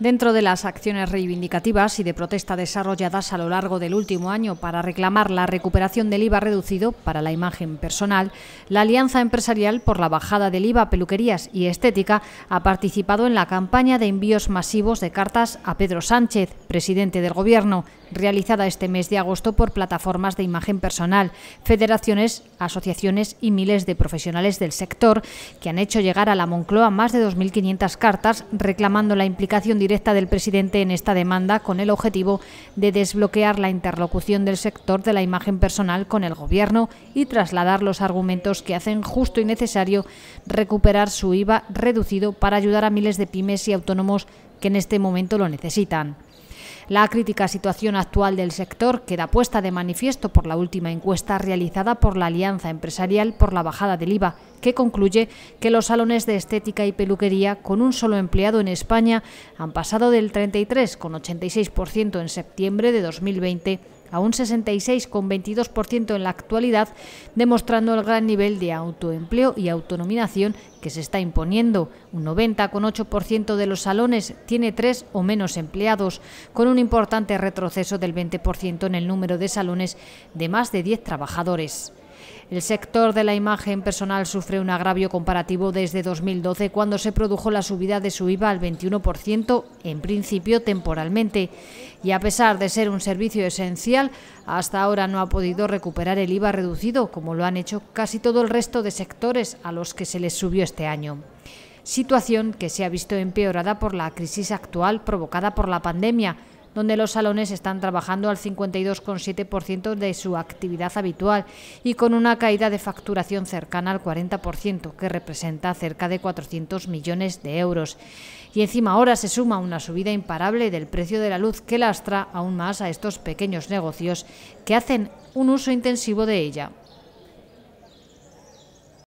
Dentro de las acciones reivindicativas y de protesta desarrolladas a lo largo del último año para reclamar la recuperación del IVA reducido para la imagen personal, la Alianza Empresarial por la bajada del IVA peluquerías y estética ha participado en la campaña de envíos masivos de cartas a Pedro Sánchez, presidente del Gobierno, realizada este mes de agosto por plataformas de imagen personal, federaciones, asociaciones y miles de profesionales del sector que han hecho llegar a la Moncloa más de 2.500 cartas reclamando la implicación de directa del presidente en esta demanda con el objetivo de desbloquear la interlocución del sector de la imagen personal con el Gobierno y trasladar los argumentos que hacen justo y necesario recuperar su IVA reducido para ayudar a miles de pymes y autónomos que en este momento lo necesitan. La crítica situación actual del sector queda puesta de manifiesto por la última encuesta realizada por la Alianza Empresarial por la bajada del IVA, que concluye que los salones de estética y peluquería con un solo empleado en España han pasado del 33,86% en septiembre de 2020 a un 66,22% en la actualidad, demostrando el gran nivel de autoempleo y autonominación que se está imponiendo. Un 90,8% de los salones tiene tres o menos empleados, con un importante retroceso del 20% en el número de salones de más de 10 trabajadores. El sector de la imagen personal sufre un agravio comparativo desde 2012, cuando se produjo la subida de su IVA al 21%, en principio temporalmente. Y a pesar de ser un servicio esencial, hasta ahora no ha podido recuperar el IVA reducido, como lo han hecho casi todo el resto de sectores a los que se les subió este año situación que se ha visto empeorada por la crisis actual provocada por la pandemia, donde los salones están trabajando al 52,7% de su actividad habitual y con una caída de facturación cercana al 40%, que representa cerca de 400 millones de euros. Y encima ahora se suma una subida imparable del precio de la luz que lastra aún más a estos pequeños negocios que hacen un uso intensivo de ella.